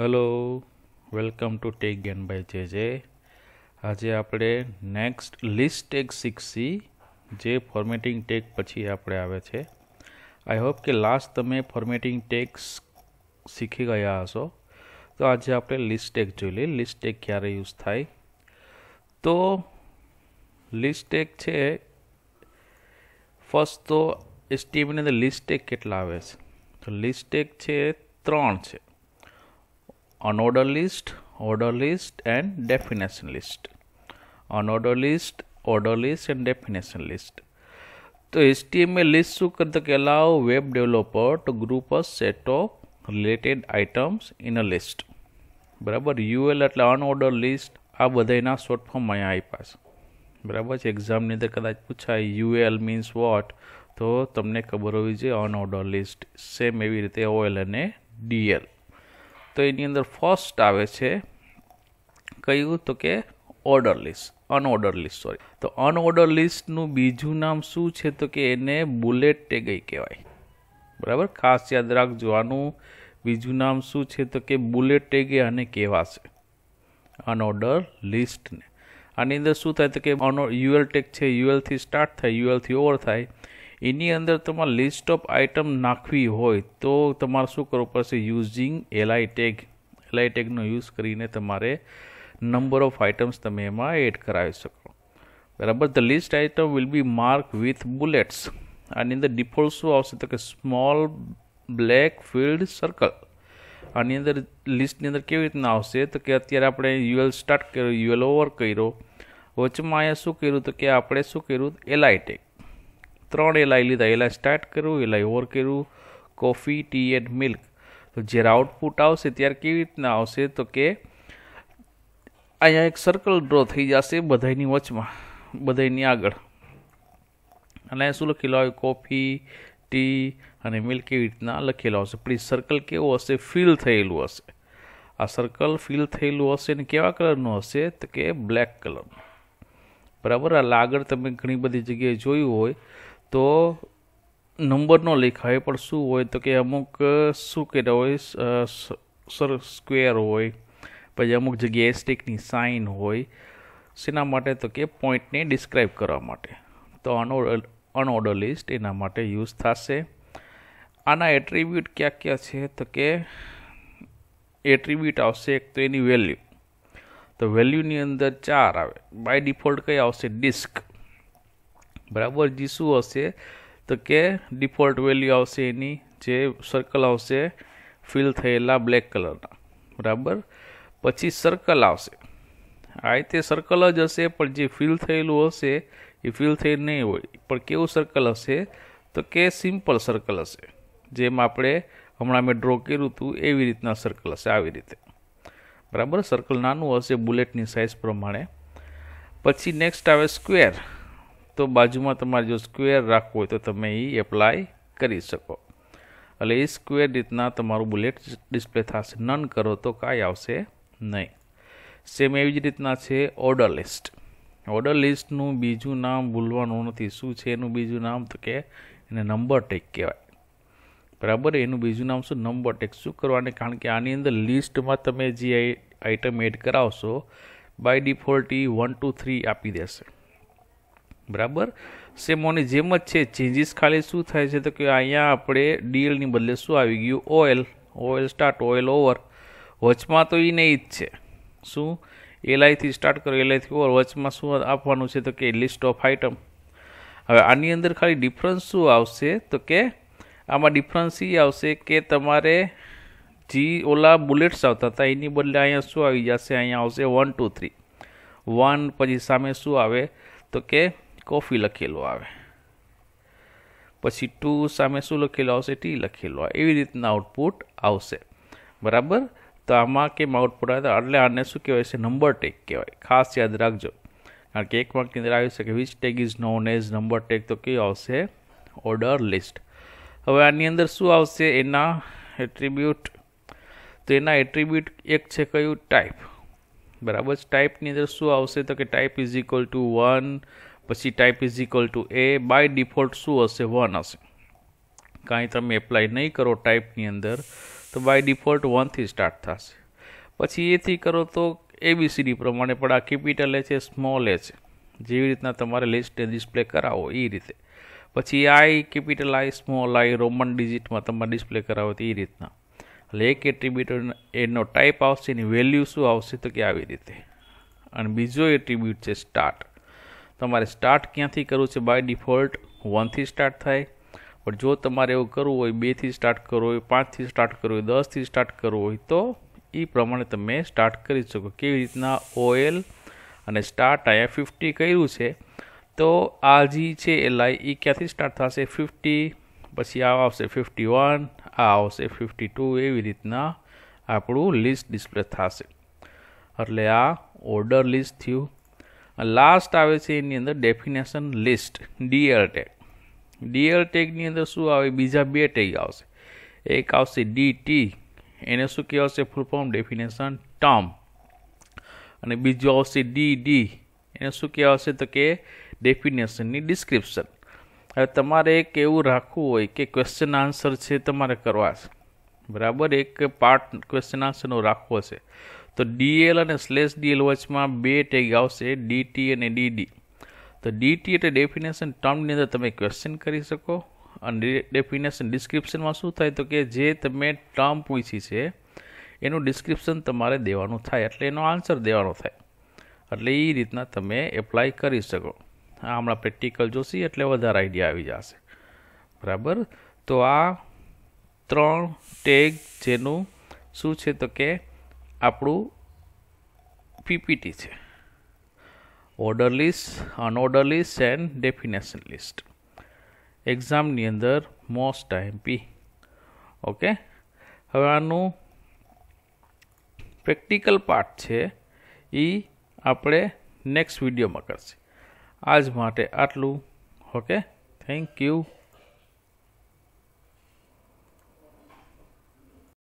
Hello welcome to tech gain by જે જે આજે આપણે નેક્સ્ટ લિસ્ટ ટેગ સિક્સ જે ફોર્મેટિંગ ટેક પછી આપણે આવે છે આઈ હોપ કે લાસ્ટ તમે ફોર્મેટિંગ ટેક શીખી ગયા હશો તો આજે આપણે લિસ્ટ ટેગ જોઈ લઈએ લિસ્ટ ટેગ ક્યારે યુઝ થાય તો લિસ્ટ ટેગ છે ફર્સ્ટ તો એસટીએમની અંદર લિસ્ટ ટેગ કેટલા આવે છે તો લિસ્ટ ટેગ છે ત્રણ છે an order list, order list and definition list. An order list, order list and definition list. તો HTML list શું કરતા કે allow web developer to group a set of related items in a list. બરાબર UL એટલે unorder list આ બધા એના short form અહીંયા આપ્યા છે બરાબર છે એક્ઝામની અંદર કદાચ પૂછાય યુએલ મીન્સ વોટ તો તમને ખબર હોવી જોઈએ અનઓર્ડર લિસ્ટ સેમ એવી રીતે ઓએલ અને ડીએલ તો એની અંદર ફર્સ્ટ આવે છે કયું તો કે order list unorder list sorry તો અનઓર્ડર લિસ્ટનું બીજું નામ શું છે તો કે એને બુલેટ ટેગઈ કહેવાય બરાબર ખાસ યાદ રાખ જોવાનું બીજું નામ શું છે તો કે બુલેટ ટેગે અને કહેવાશે અનઓર્ડર લિસ્ટને આની અંદર શું થાય તો કે અનો યુએલ ટેગ છે યુએલથી સ્ટાર્ટ થાય યુએલથી ઓવર થાય એની અંદર તમારે લિસ્ટ ઓફ આઇટમ નાખવી હોય તો તમારે શું કરવું પડશે યુઝિંગ એલઆઈ ટેગ એલઆઈ ટેગનો યુઝ કરીને તમારે નંબર ઓફ આઇટમ્સ તમે એમાં એડ કરાવી શકો બરાબર the list item will be mark with bullets આની અંદર ડિફોલ્ટ શું આવશે તો કે સ્મોલ બ્લેક ફિલ્ડ સર્કલ આની અંદર લિસ્ટની અંદર કેવી રીતના આવશે તો કે અત્યારે આપણે યુએલ સ્ટાર્ટ કર્યો યુએલ ઓવર કર્યો વચમાં અહીંયા શું કર્યું તો કે આપણે શું કર્યું એલઆઈ ટેગ ત્રણ એલઆઈ લીધા એલઆઈ સ્ટાર્ટ કર્યું એલઆઈ ઓવર કર્યું કોફી ટી એન્ડ મિલ્ક તો જ્યારે આઉટપુટ આવશે ત્યારે કેવી રીતના આવશે તો કે અહીંયા એક સર્કલ ડ્રો થઈ જશે બધાની વચમાં બધાની આગળ અને અહીંયા શું લખેલું આવે કોફી ટી અને મિલ્ક કેવી રીતના લખેલું આવશે પ્લીઝ સર્કલ કેવો હશે ફિલ થયેલું હશે આ સર્કલ ફિલ થયેલું હશે ને કેવા કલરનું હશે તો કે બ્લેક કલરનું બરાબર આ આગળ તમે ઘણી બધી જગ્યાએ જોયું હોય તો નંબરનો લખાય પણ શું હોય તો કે અમુક શું કહેતા હોય સર સ્ક્વેર હોય પછી અમુક જગ્યાએ સ્ટિકની સાઇન હોય શેના માટે તો કે પોઈન્ટને ડિસ્ક્રાઇબ કરવા માટે તો આનો અનઓર્ડર લિસ્ટ એના માટે યુઝ થશે આના એટ્રીબ્યુટ ક્યાં ક્યાં છે તો કે એટ્રીબ્યુટ આવશે એક તો એની વેલ્યુ તો વેલ્યુની અંદર ચાર આવે બાય ડિફોલ્ટ કઈ આવશે ડિસ્ક બરાબર જે શું હશે તો કે ડિફોલ્ટ વેલ્યુ આવશે એની જે સર્કલ આવશે ફિલ થયેલા બ્લેક કલરના બરાબર પછી સર્કલ આવશે આ રીતે સર્કલ જ હશે પણ જે ફિલ થયેલું હશે એ ફિલ થયેલ નહીં હોય પણ કેવું સર્કલ હશે તો કે સિમ્પલ સર્કલ હશે જેમ આપણે હમણાં મેં ડ્રો કર્યું હતું એવી રીતના સર્કલ હશે આવી રીતે બરાબર સર્કલ નાનું હશે બુલેટની સાઇઝ પ્રમાણે પછી નેક્સ્ટ આવે સ્ક્વેર તો બાજુમાં તમારે જો સ્ક્વેર રાખવો હોય તો તમે એ એપ્લાય કરી શકો એટલે એ સ્ક્વેર રીતના તમારું બુલેટ ડિસ્પ્લે થશે નન કરો તો કાંઈ આવશે નહીં સેમ એવી જ રીતના છે ઓર્ડર લિસ્ટ ઓર્ડર લિસ્ટનું બીજું નામ ભૂલવાનું નથી શું છે એનું બીજું નામ તો કે એને નંબર ટેક કહેવાય બરાબર એનું બીજું નામ શું નંબર ટેક શું કરવાની કારણ કે આની અંદર લિસ્ટમાં તમે જે આઈટમ એડ કરાવશો બાય ડિફોલ્ટ એ વન ટુ થ્રી આપી દેશે બરાબર સેમોની જેમ જ છે ચેન્જીસ ખાલી શું થાય છે તો કે અહીંયા આપણે ડીએલની બદલે શું આવી ગયું LI LI start LI over વચમાં તો એ નહીં જ છે શું એલઆઈથી સ્ટાર્ટ કરો એલઆઈથી ઓવર વચમાં શું આપવાનું છે તો કે લિસ્ટ ઓફ આઇટમ હવે આની અંદર ખાલી ડિફરન્સ શું આવશે તો કે આમાં ડિફરન્સ એ આવશે કે તમારે જી ઓલા બુલેટ્સ આવતા હતા એની બદલે અહીંયા શું આવી જશે અહીંયા આવશે વન ટુ થ્રી વન પછી સામે શું આવે તો કે કોફી લખેલું આવે પછી ટુ સામે શું લખેલું આવશે ટી લખેલું આવે એવી રીતના આઉટપુટ આવશે બરાબર તો આમાં કેમ આઉટપુટ આવે એટલે આને શું કહેવાય છે નંબર ટેક કહેવાય ખાસ યાદ રાખજો કારણ કે એક માર્કની અંદર આવી શકે which tag is known as number tag તો કયો આવશે ઓર્ડર લિસ્ટ હવે આની અંદર શું આવશે એના એટ્રીબ્યુટ તો એના એટ્રીબ્યુટ એક છે કયું ટાઈપ બરાબર ટાઈપની અંદર શું આવશે તો કે type is equal to one પછી type is equal to A by default શું હશે વન હશે કાંઈ તમે એપ્લાય નહીં કરો ટાઈપની અંદર તો બાય ડિફોલ્ટ વનથી સ્ટાર્ટ થશે પછી એથી કરો તો એબીસીડી પ્રમાણે પણ આ કેપિટલ એ છે સ્મોલ એ છે જેવી રીતના તમારે લિસ્ટને ડિસ્પ્લે કરાવો એ રીતે પછી I capital I small I roman ડિજિટમાં તમારે ડિસ્પ્લે કરાવો તો એ રીતના એટલે એક એટ્રીબ્યુટ એનો ટાઈપ આવશે એની વેલ્યુ શું આવશે તો કે આવી રીતે અને બીજો એટ્રીબ્યુટ છે સ્ટાર્ટ તમારે સ્ટાર્ટ ક્યાંથી કરવું છે બાય ડિફોલ્ટ વનથી સ્ટાર્ટ થાય પણ જો તમારે એવું કરવું હોય બેથી સ્ટાર્ટ કરવું હોય પાંચથી સ્ટાર્ટ કરવું હોય દસથી સ્ટાર્ટ કરવું હોય તો એ પ્રમાણે તમે સ્ટાર્ટ કરી શકો કેવી રીતના ઓએલ અને સ્ટાર્ટ અહીંયા ફિફ્ટી કર્યું છે તો આ જી છે એ એલઆઈ એ ક્યાંથી સ્ટાર્ટ થશે ફિફ્ટી પછી આ આવશે ફિફ્ટી વન આ આવશે ફિફ્ટી ટુ એવી રીતના આપણું લિસ્ટ ડિસ્પ્લે થશે એટલે આ ઓર્ડર લિસ્ટ થયું લાસ્ટ આવે છે એની અંદર definition list DL tag DL ટેગની અંદર શું આવે બીજા બે ટેગ આવશે એક આવશે ડી ટી એને શું કહેવાશે ફૂલ ફોર્મ ડેફિનેશન ટર્મ અને બીજું આવશે ડી ડી એને શું કહેવાશે તો કે ડેફિનેશનની ડિસ્ક્રિપ્શન હવે તમારે એક એવું રાખવું હોય કે ક્વેશ્ચન આન્સર છે તમારે કરવા છે બરાબર એક પાર્ટ ક્વેશ્ચન આન્સરનો રાખવો છે તો ડીએલ અને સ્લેશ ડીએલ વચમાં બે ટેગ આવશે ડીટી અને ડીડી તો ડીટી એટલે ડેફિનેશન ટર્મની અંદર તમે ક્વેશ્ચન કરી શકો અને ડેફિનેશન ડિસ્ક્રિપ્શનમાં શું થાય તો કે જે તમે ટર્મ પૂછી છે એનું ડિસ્ક્રિપ્શન તમારે દેવાનું થાય એટલે એનો આન્સર દેવાનો થાય એટલે એ રીતના તમે એપ્લાય કરી શકો આ હમણાં પ્રેક્ટિકલ જોશી એટલે વધારે આઈડિયા આવી જશે બરાબર તો આ ત્રણ ટેગ જેનું શું છે તો કે આપણું પીપીટી છે order list unorder list and definition list એક્ઝામની અંદર મોસ્ટ ટાઈમ પી ઓકે હવે આનું પ્રેક્ટિકલ પાર્ટ છે એ આપણે નેક્સ્ટ વિડીયોમાં કરશે આજ માટે આટલું ઓકે થેન્ક યુ